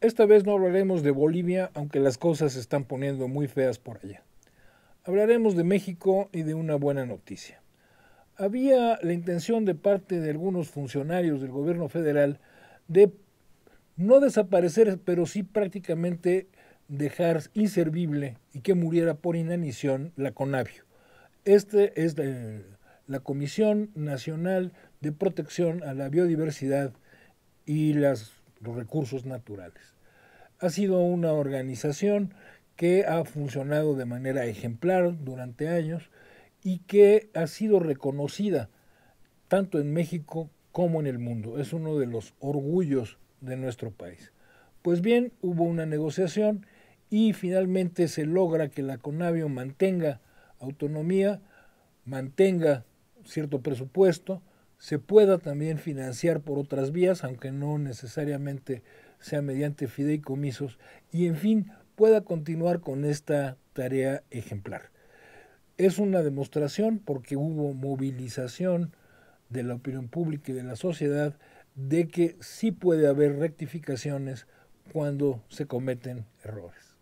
Esta vez no hablaremos de Bolivia, aunque las cosas se están poniendo muy feas por allá. Hablaremos de México y de una buena noticia. Había la intención de parte de algunos funcionarios del gobierno federal de no desaparecer, pero sí prácticamente dejar inservible y que muriera por inanición la Conavio. Este es la Comisión Nacional de Protección a la Biodiversidad y los Recursos Naturales. Ha sido una organización que ha funcionado de manera ejemplar durante años y que ha sido reconocida tanto en México como en el mundo. Es uno de los orgullos de nuestro país. Pues bien, hubo una negociación y finalmente se logra que la Conavio mantenga autonomía, mantenga cierto presupuesto, se pueda también financiar por otras vías, aunque no necesariamente sea mediante fideicomisos, y en fin, pueda continuar con esta tarea ejemplar. Es una demostración porque hubo movilización de la opinión pública y de la sociedad de que sí puede haber rectificaciones cuando se cometen errores.